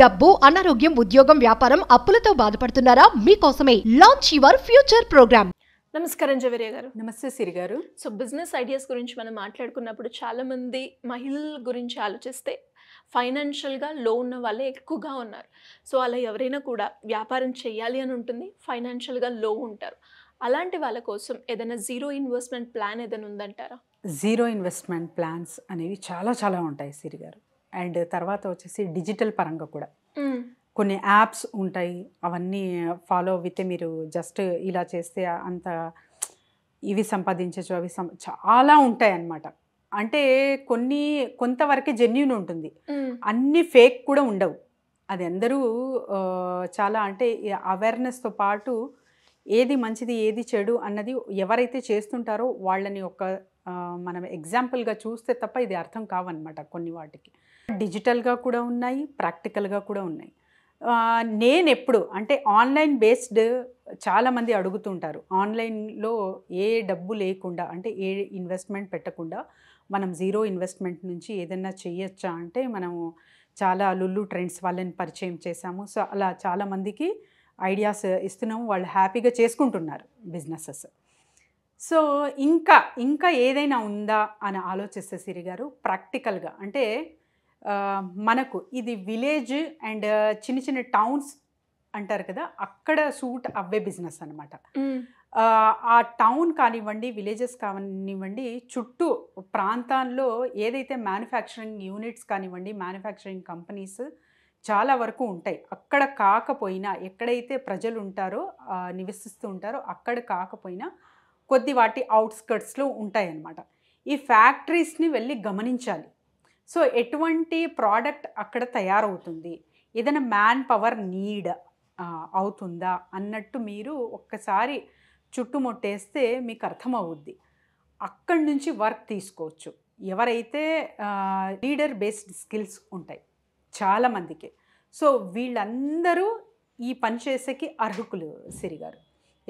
డబ్బు అనారోగ్యం ఉద్యోగం వ్యాపారం అప్పులతో బాధపడుతున్నారా మీకోసమే లాంచ్ యువర్ ఫ్యూచర్ ప్రోగ్రామ్ నమస్కారం జవేరియ గారు నమస్తే సిరి గారు సో బిజినెస్ ఐడియాస్ గురించి మనం మాట్లాడుకున్నప్పుడు చాలామంది మహిళల గురించి ఆలోచిస్తే ఫైనాన్షియల్గా లో ఉన్న వాళ్ళే ఎక్కువగా ఉన్నారు సో అలా ఎవరైనా కూడా వ్యాపారం చేయాలి అని ఉంటుంది ఫైనాన్షియల్గా లో ఉంటారు అలాంటి వాళ్ళ కోసం ఏదైనా జీరో ఇన్వెస్ట్మెంట్ ప్లాన్ ఏదైనా ఉందంటారా జీరో ఇన్వెస్ట్మెంట్ ప్లాన్స్ అనేవి చాలా చాలా ఉంటాయి సిరి గారు అండ్ తర్వాత వచ్చేసి డిజిటల్ పరంగా కూడా కొన్ని యాప్స్ ఉంటాయి అవన్నీ ఫాలో అవుతే మీరు జస్ట్ ఇలా చేస్తే అంత ఇవి సంపాదించవచ్చు అవి సం చాలా ఉంటాయి అన్నమాట అంటే కొన్ని కొంతవరకే జెన్యున్ ఉంటుంది అన్ని ఫేక్ కూడా ఉండవు అది అందరూ చాలా అంటే అవేర్నెస్తో పాటు ఏది మంచిది ఏది చెడు అన్నది ఎవరైతే చేస్తుంటారో వాళ్ళని ఒక మనం ఎగ్జాంపుల్గా చూస్తే తప్ప ఇది అర్థం కావన్నమాట కొన్ని వాటికి డిజిటల్గా కూడా ఉన్నాయి ప్రాక్టికల్గా కూడా ఉన్నాయి నేను ఎప్పుడు అంటే ఆన్లైన్ బేస్డ్ చాలామంది అడుగుతుంటారు ఆన్లైన్లో ఏ డబ్బు లేకుండా అంటే ఏ ఇన్వెస్ట్మెంట్ పెట్టకుండా మనం జీరో ఇన్వెస్ట్మెంట్ నుంచి ఏదైనా చేయొచ్చా అంటే మనము చాలా లుల్లు ట్రెండ్స్ వాళ్ళని పరిచయం చేశాము సో అలా చాలామందికి ఐడియాస్ ఇస్తున్నాము వాళ్ళు హ్యాపీగా చేసుకుంటున్నారు బిజినెసెస్ సో ఇంకా ఇంకా ఏదైనా ఉందా అని ఆలోచిస్తే సిరి గారు ప్రాక్టికల్గా అంటే మనకు ఇది విలేజ్ అండ్ చిన్న చిన్న టౌన్స్ అంటారు కదా అక్కడ సూట్ అవ్వే బిజినెస్ అనమాట ఆ టౌన్ కానివ్వండి విలేజెస్ కానివ్వండి చుట్టూ ప్రాంతాల్లో ఏదైతే మ్యానుఫ్యాక్చరింగ్ యూనిట్స్ కానివ్వండి మ్యానుఫ్యాక్చరింగ్ కంపెనీస్ చాలా వరకు ఉంటాయి అక్కడ కాకపోయినా ఎక్కడైతే ప్రజలు ఉంటారో నివసిస్తూ ఉంటారో అక్కడ కాకపోయినా కొద్ది వాటి అవుట్స్కట్స్లో ఉంటాయన్నమాట ఈ ఫ్యాక్టరీస్ని వెళ్ళి గమనించాలి సో ఎటువంటి ప్రోడక్ట్ అక్కడ తయారవుతుంది ఏదైనా మ్యాన్ పవర్ నీడ్ అవుతుందా అన్నట్టు మీరు ఒక్కసారి చుట్టుముట్టేస్తే మీకు అర్థమవుద్ది అక్కడి నుంచి వర్క్ తీసుకోవచ్చు ఎవరైతే లీడర్ బేస్డ్ స్కిల్స్ ఉంటాయి చాలామందికి సో వీళ్ళందరూ ఈ పని చేసేకి అర్హకులు సిరిగారు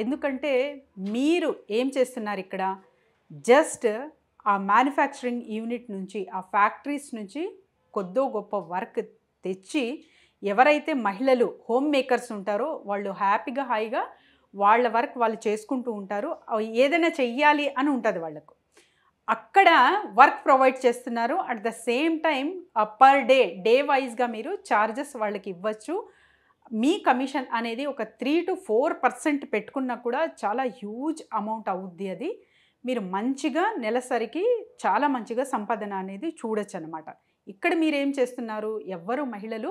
ఎందుకంటే మీరు ఏం చేస్తున్నారు ఇక్కడ జస్ట్ ఆ మ్యానుఫ్యాక్చరింగ్ యూనిట్ నుంచి ఆ ఫ్యాక్టరీస్ నుంచి కొద్దో గొప్ప వర్క్ తెచ్చి ఎవరైతే మహిళలు హోమ్ మేకర్స్ ఉంటారో వాళ్ళు హ్యాపీగా హాయిగా వాళ్ళ వర్క్ వాళ్ళు చేసుకుంటూ ఉంటారు ఏదైనా చెయ్యాలి అని ఉంటుంది వాళ్ళకు అక్కడ వర్క్ ప్రొవైడ్ చేస్తున్నారు at the same time per day day వైజ్గా మీరు ఛార్జెస్ వాళ్ళకి ఇవ్వచ్చు మీ కమిషన్ అనేది ఒక త్రీ టు ఫోర్ పర్సెంట్ పెట్టుకున్నా కూడా చాలా హ్యూజ్ అమౌంట్ అవుద్ది అది మీరు మంచిగా నెలసరికి చాలా మంచిగా సంపాదన అనేది చూడొచ్చు అనమాట ఇక్కడ మీరేం చేస్తున్నారు ఎవ్వరు మహిళలు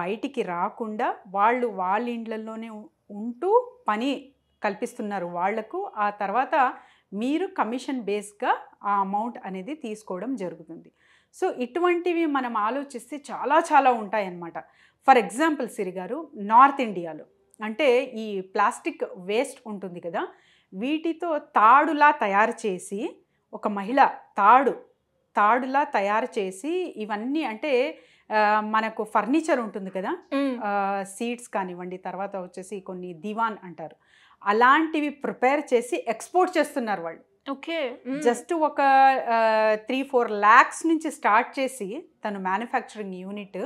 బయటికి రాకుండా వాళ్ళు వాళ్ళ ఇండ్లలోనే ఉంటూ పని కల్పిస్తున్నారు వాళ్లకు ఆ తర్వాత మీరు కమిషన్ బేస్గా ఆ అమౌంట్ అనేది తీసుకోవడం జరుగుతుంది సో ఇటువంటివి మనం ఆలోచిస్తే చాలా చాలా ఉంటాయన్నమాట ఫర్ ఎగ్జాంపుల్ సిరిగారు నార్త్ ఇండియాలో అంటే ఈ ప్లాస్టిక్ వేస్ట్ ఉంటుంది కదా వీటితో తాడులా తయారు చేసి ఒక మహిళ తాడు తాడులా తయారు చేసి ఇవన్నీ అంటే మనకు ఫర్నిచర్ ఉంటుంది కదా సీట్స్ కానివ్వండి తర్వాత వచ్చేసి కొన్ని దివాన్ అంటారు అలాంటివి ప్రిపేర్ చేసి ఎక్స్పోర్ట్ చేస్తున్నారు వాళ్ళు ఓకే జస్ట్ ఒక త్రీ ఫోర్ ల్యాక్స్ నుంచి స్టార్ట్ చేసి తను మ్యానుఫ్యాక్చరింగ్ యూనిట్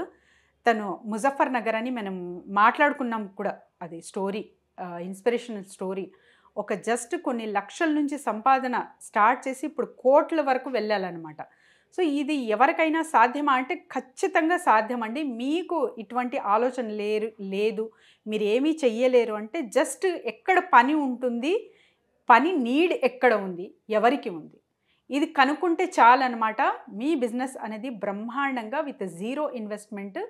తను ముజఫర్ నగర్ అని మనం మాట్లాడుకున్నాం కూడా అది స్టోరీ ఇన్స్పిరేషనల్ స్టోరీ ఒక జస్ట్ కొన్ని లక్షల నుంచి సంపాదన స్టార్ట్ చేసి ఇప్పుడు కోట్ల వరకు వెళ్ళాలన్నమాట సో ఇది ఎవరికైనా సాధ్యమా అంటే ఖచ్చితంగా సాధ్యం అండి మీకు ఇటువంటి ఆలోచన లేరు లేదు మీరు ఏమీ చెయ్యలేరు అంటే జస్ట్ ఎక్కడ పని ఉంటుంది పని నీడ్ ఎక్కడ ఉంది ఎవరికి ఉంది ఇది కనుక్కుంటే చాలన్నమాట మీ బిజినెస్ అనేది బ్రహ్మాండంగా విత్ జీరో ఇన్వెస్ట్మెంట్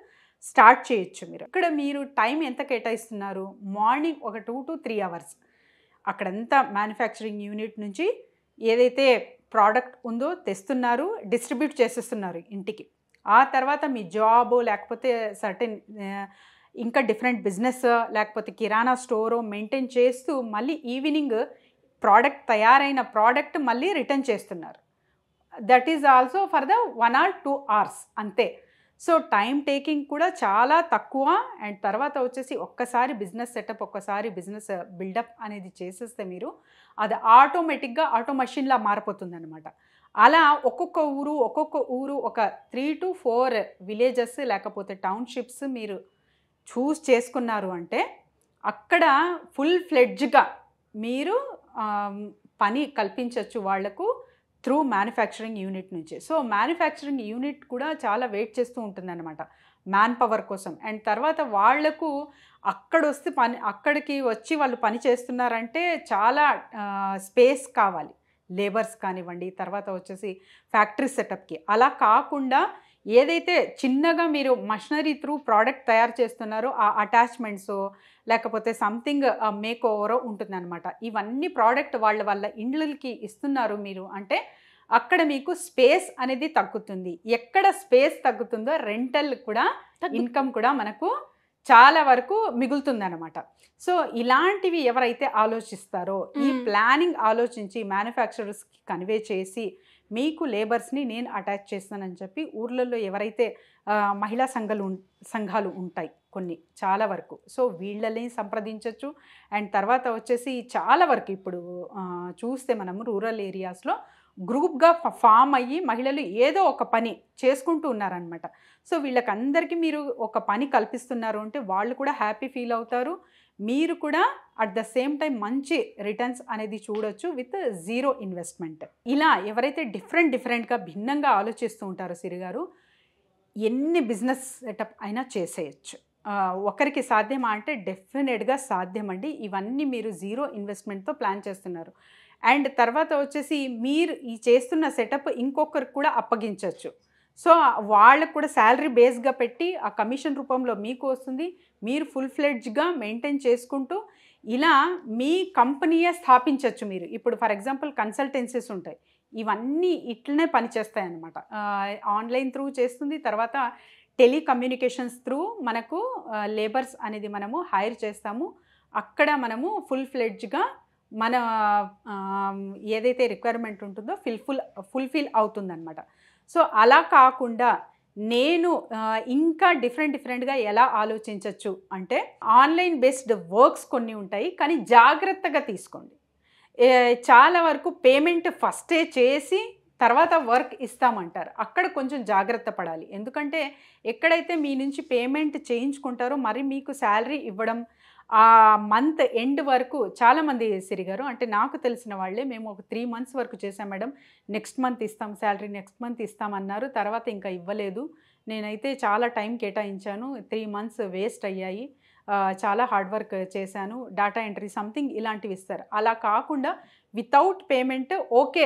స్టార్ట్ చేయొచ్చు మీరు ఇక్కడ మీరు టైం ఎంత కేటాయిస్తున్నారు మార్నింగ్ ఒక టూ టు త్రీ అవర్స్ అక్కడంతా మ్యానుఫ్యాక్చరింగ్ యూనిట్ నుంచి ఏదైతే ప్రోడక్ట్ ఉందో తెస్తున్నారు డిస్ట్రిబ్యూట్ చేసేస్తున్నారు ఇంటికి ఆ తర్వాత మీ జాబ్ లేకపోతే సర్టెన్ ఇంకా డిఫరెంట్ బిజినెస్ లేకపోతే కిరాణా స్టోరు మెయింటైన్ చేస్తూ మళ్ళీ ఈవినింగ్ ప్రోడక్ట్ తయారైన ప్రోడక్ట్ మళ్ళీ రిటర్న్ చేస్తున్నారు that is also for the one or two hours అంతే సో టైం టేకింగ్ కూడా చాలా తక్కువ అండ్ తర్వాత వచ్చేసి ఒక్కసారి బిజినెస్ సెటప్ ఒక్కసారి బిజినెస్ బిల్డప్ అనేది చేసేస్తే మీరు అది ఆటోమేటిక్గా ఆటో మషిన్లా మారిపోతుంది అనమాట అలా ఒక్కొక్క ఊరు ఒక్కొక్క ఊరు ఒక త్రీ టు ఫోర్ విలేజెస్ లేకపోతే టౌన్షిప్స్ మీరు చూస్ చేసుకున్నారు అంటే అక్కడ ఫుల్ ఫ్లెడ్జ్గా మీరు పని కల్పించవచ్చు వాళ్లకు త్రూ మ్యానుఫ్యాక్చరింగ్ యూనిట్ నుంచి సో మ్యానుఫ్యాక్చరింగ్ యూనిట్ కూడా చాలా వెయిట్ చేస్తూ ఉంటుందన్నమాట మ్యాన్ పవర్ కోసం అండ్ తర్వాత వాళ్లకు అక్కడ వస్తే పని అక్కడికి వచ్చి వాళ్ళు పని చేస్తున్నారంటే చాలా స్పేస్ కావాలి లేబర్స్ కానివ్వండి తర్వాత వచ్చేసి ఫ్యాక్టరీ సెటప్కి అలా కాకుండా ఏదైతే చిన్నగా మీరు మషనరీ త్రూ ప్రోడక్ట్ తయారు చేస్తున్నారో ఆ అటాచ్మెంట్స్ లేకపోతే సంథింగ్ మేక్ ఓవరో ఉంటుందన్నమాట ఇవన్నీ ప్రోడక్ట్ వాళ్ళ వాళ్ళ ఇండ్లకి ఇస్తున్నారు మీరు అంటే అక్కడ మీకు స్పేస్ అనేది తగ్గుతుంది ఎక్కడ స్పేస్ తగ్గుతుందో రెంటల్ కూడా ఇన్కమ్ కూడా మనకు చాలా వరకు మిగులుతుందన్నమాట సో ఇలాంటివి ఎవరైతే ఆలోచిస్తారో ఈ ప్లానింగ్ ఆలోచించి మ్యానుఫ్యాక్చరర్స్కి కన్వే చేసి మీకు లేబర్స్ని నేను అటాచ్ చేస్తానని చెప్పి ఊర్లలో ఎవరైతే మహిళా సంఘాలు సంఘాలు ఉంటాయి కొన్ని చాలా వరకు సో వీళ్ళని సంప్రదించవచ్చు అండ్ తర్వాత వచ్చేసి చాలా వరకు ఇప్పుడు చూస్తే మనము రూరల్ ఏరియాస్లో గ్రూప్గా ఫామ్ అయ్యి మహిళలు ఏదో ఒక పని చేసుకుంటూ ఉన్నారనమాట సో వీళ్ళకందరికీ మీరు ఒక పని కల్పిస్తున్నారు అంటే వాళ్ళు కూడా హ్యాపీ ఫీల్ అవుతారు మీరు కూడా అట్ ద సేమ్ టైం మంచి రిటర్న్స్ అనేది చూడొచ్చు విత్ జీరో ఇన్వెస్ట్మెంట్ ఇలా ఎవరైతే డిఫరెంట్ డిఫరెంట్గా భిన్నంగా ఆలోచిస్తూ ఉంటారో సిరిగారు ఎన్ని బిజినెస్ సెటప్ అయినా చేసేయచ్చు ఒకరికి సాధ్యమా అంటే డెఫినెట్గా సాధ్యమండి ఇవన్నీ మీరు జీరో ఇన్వెస్ట్మెంట్తో ప్లాన్ చేస్తున్నారు అండ్ తర్వాత వచ్చేసి మీరు ఈ చేస్తున్న సెటప్ ఇంకొకరికి కూడా అప్పగించవచ్చు సో వాళ్ళకు కూడా శాలరీ బేస్గా పెట్టి ఆ కమిషన్ రూపంలో మీకు వస్తుంది మీరు ఫుల్ ఫ్లెడ్జ్గా మెయింటైన్ చేసుకుంటూ ఇలా మీ కంపెనీయే స్థాపించవచ్చు మీరు ఇప్పుడు ఫర్ ఎగ్జాంపుల్ కన్సల్టెన్సీస్ ఉంటాయి ఇవన్నీ ఇట్లనే పనిచేస్తాయి అన్నమాట ఆన్లైన్ త్రూ చేస్తుంది తర్వాత టెలికమ్యూనికేషన్స్ త్రూ మనకు లేబర్స్ అనేది మనము హైర్ చేస్తాము అక్కడ మనము ఫుల్ ఫ్లెడ్జ్గా మన ఏదైతే రిక్వైర్మెంట్ ఉంటుందో ఫిల్ఫుల్ ఫుల్ఫిల్ అవుతుందన్నమాట సో అలా కాకుండా నేను ఇంకా డిఫరెంట్ డిఫరెంట్గా ఎలా ఆలోచించవచ్చు అంటే ఆన్లైన్ బేస్డ్ వర్క్స్ కొన్ని ఉంటాయి కానీ జాగ్రత్తగా తీసుకోండి చాలా వరకు పేమెంట్ ఫస్టే చేసి తర్వాత వర్క్ ఇస్తామంటారు అక్కడ కొంచెం జాగ్రత్త పడాలి ఎందుకంటే ఎక్కడైతే మీ నుంచి పేమెంట్ చేయించుకుంటారో మరి మీకు శాలరీ ఇవ్వడం ఆ మంత్ ఎండ్ వరకు చాలామంది సిరిగారు అంటే నాకు తెలిసిన వాళ్ళే మేము ఒక త్రీ మంత్స్ వరకు చేసాం మేడం నెక్స్ట్ మంత్ ఇస్తాం శాలరీ నెక్స్ట్ మంత్ ఇస్తామన్నారు తర్వాత ఇంకా ఇవ్వలేదు నేనైతే చాలా టైం కేటాయించాను త్రీ మంత్స్ వేస్ట్ అయ్యాయి చాలా హార్డ్ వర్క్ చేశాను డేటా ఎంట్రీ సంథింగ్ ఇలాంటివి ఇస్తారు అలా కాకుండా వితౌట్ పేమెంట్ ఓకే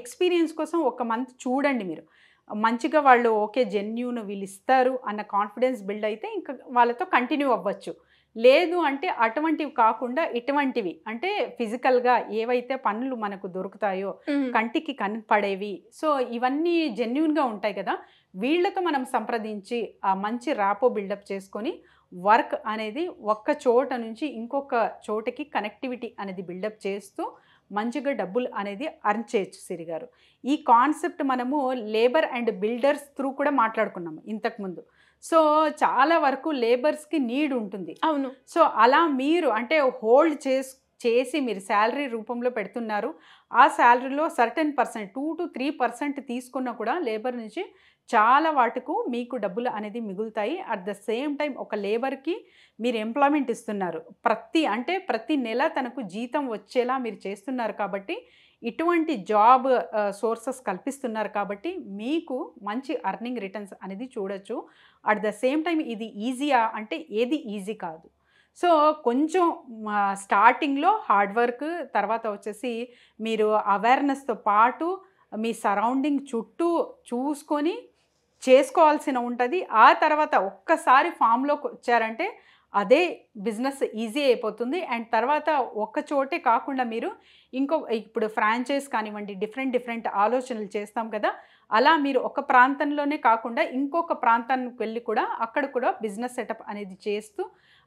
ఎక్స్పీరియన్స్ కోసం ఒక మంత్ చూడండి మీరు మంచిగా వాళ్ళు ఓకే జెన్యూన్ వీళ్ళు ఇస్తారు అన్న కాన్ఫిడెన్స్ బిల్డ్ అయితే ఇంకా వాళ్ళతో కంటిన్యూ అవ్వచ్చు లేదు అంటే అటువంటివి కాకుండా ఇటువంటివి అంటే ఫిజికల్గా ఏవైతే పనులు మనకు దొరుకుతాయో కంటికి కనపడేవి సో ఇవన్నీ జెన్యున్గా ఉంటాయి కదా వీళ్ళతో మనం సంప్రదించి ఆ మంచి రాపో బిల్డప్ చేసుకొని వర్క్ అనేది ఒక్క చోట నుంచి ఇంకొక చోటకి కనెక్టివిటీ అనేది బిల్డప్ చేస్తూ మంచిగా డబ్బులు అనేది అర్న్ చేయొచ్చు సిరిగారు ఈ కాన్సెప్ట్ మనము లేబర్ అండ్ బిల్డర్స్ త్రూ కూడా మాట్లాడుకున్నాము ఇంతకుముందు సో చాలా వరకు లేబర్స్కి నీడ్ ఉంటుంది అవును సో అలా మీరు అంటే హోల్డ్ చేసు చేసి మీరు శాలరీ రూపంలో పెడుతున్నారు ఆ శాలరీలో certain percent two to three percent తీసుకున్నా కూడా లేబర్ నుంచి చాలా వాటికు మీకు డబ్బులు అనేది మిగులుతాయి అట్ ద సేమ్ టైం ఒక లేబర్కి మీరు ఎంప్లాయ్మెంట్ ఇస్తున్నారు ప్రతి అంటే ప్రతి నెల తనకు జీతం వచ్చేలా మీరు చేస్తున్నారు కాబట్టి ఇటువంటి జాబ్ సోర్సెస్ కల్పిస్తున్నారు కాబట్టి మీకు మంచి అర్నింగ్ రిటర్న్స్ అనేది చూడొచ్చు అట్ ద సేమ్ టైం ఇది ఈజీయా అంటే ఏది ఈజీ కాదు సో కొంచెం స్టార్టింగ్లో హార్డ్ వర్క్ తర్వాత వచ్చేసి మీరు అవేర్నెస్తో పాటు మీ సరౌండింగ్ చుట్టూ చూసుకొని చేసుకోవాల్సిన ఉంటుంది ఆ తర్వాత ఒక్కసారి ఫామ్లోకి వచ్చారంటే అదే బిజినెస్ ఈజీ అయిపోతుంది అండ్ తర్వాత ఒక్క చోటే కాకుండా మీరు ఇంకో ఇప్పుడు ఫ్రాంచైజ్ కానివ్వండి డిఫరెంట్ డిఫరెంట్ ఆలోచనలు చేస్తాం కదా అలా మీరు ఒక ప్రాంతంలోనే కాకుండా ఇంకొక ప్రాంతానికి వెళ్ళి కూడా అక్కడ కూడా బిజినెస్ సెటప్ అనేది చేస్తూ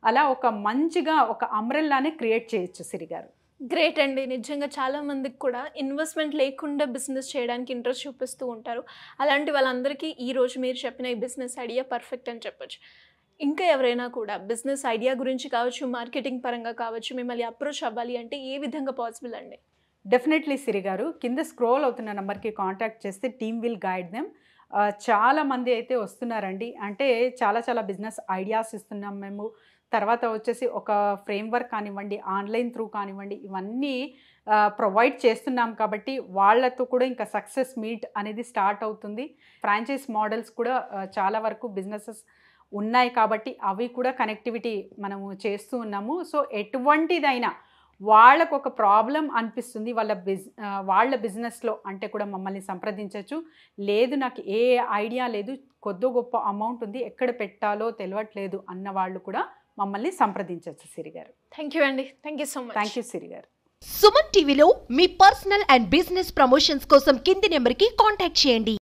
అలా ఒక మంచిగా ఒక అంబ్రెల్లానే క్రియేట్ చేయొచ్చు సిరిగారు గ్రేట్ అండి నిజంగా చాలామందికి కూడా ఇన్వెస్ట్మెంట్ లేకుండా బిజినెస్ చేయడానికి ఇంట్రెస్ట్ చూపిస్తూ ఉంటారు అలాంటి వాళ్ళందరికీ ఈరోజు మీరు చెప్పిన ఈ బిజినెస్ ఐడియా పర్ఫెక్ట్ అని చెప్పొచ్చు ఇంకా ఎవరైనా కూడా బిజినెస్ ఐడియా గురించి కావచ్చు మార్కెటింగ్ పరంగా కావచ్చు మిమ్మల్ని అప్రోచ్ అవ్వాలి అంటే ఏ విధంగా పాసిబుల్ అండి డెఫినెట్లీ సిరి గారు కింద స్క్రోల్ అవుతున్న నెంబర్కి కాంటాక్ట్ చేస్తే టీమ్ విల్ గైడ్ దెమ్ చాలా మంది అయితే వస్తున్నారండి అంటే చాలా చాలా బిజినెస్ ఐడియాస్ ఇస్తున్నాం మేము తర్వాత వచ్చేసి ఒక ఫ్రేమ్వర్క్ కానివ్వండి ఆన్లైన్ త్రూ కానివ్వండి ఇవన్నీ ప్రొవైడ్ చేస్తున్నాం కాబట్టి వాళ్ళతో కూడా ఇంకా సక్సెస్ మీట్ అనేది స్టార్ట్ అవుతుంది ఫ్రాంచైజ్ మోడల్స్ కూడా చాలా వరకు బిజినెసెస్ ఉన్నాయి కాబట్టి అవి కూడా కనెక్టివిటీ మనము చేస్తూ ఉన్నాము సో ఎటువంటిదైనా వాళ్ళకు ఒక ప్రాబ్లం అనిపిస్తుంది వాళ్ళ బిజ్ వాళ్ళ బిజినెస్లో అంటే కూడా మమ్మల్ని సంప్రదించవచ్చు లేదు నాకు ఏ ఐడియా లేదు కొద్ది గొప్ప అమౌంట్ ఉంది ఎక్కడ పెట్టాలో తెలియట్లేదు అన్న వాళ్ళు కూడా మమ్మల్ని సంప్రదించవచ్చు సిరి గారు థ్యాంక్ యూ అండి thank you so much thank you Siri గారు సుమన్ టీవీలో మీ పర్సనల్ అండ్ బిజినెస్ ప్రమోషన్స్ కోసం కింది నెంబర్కి కాంటాక్ట్ చేయండి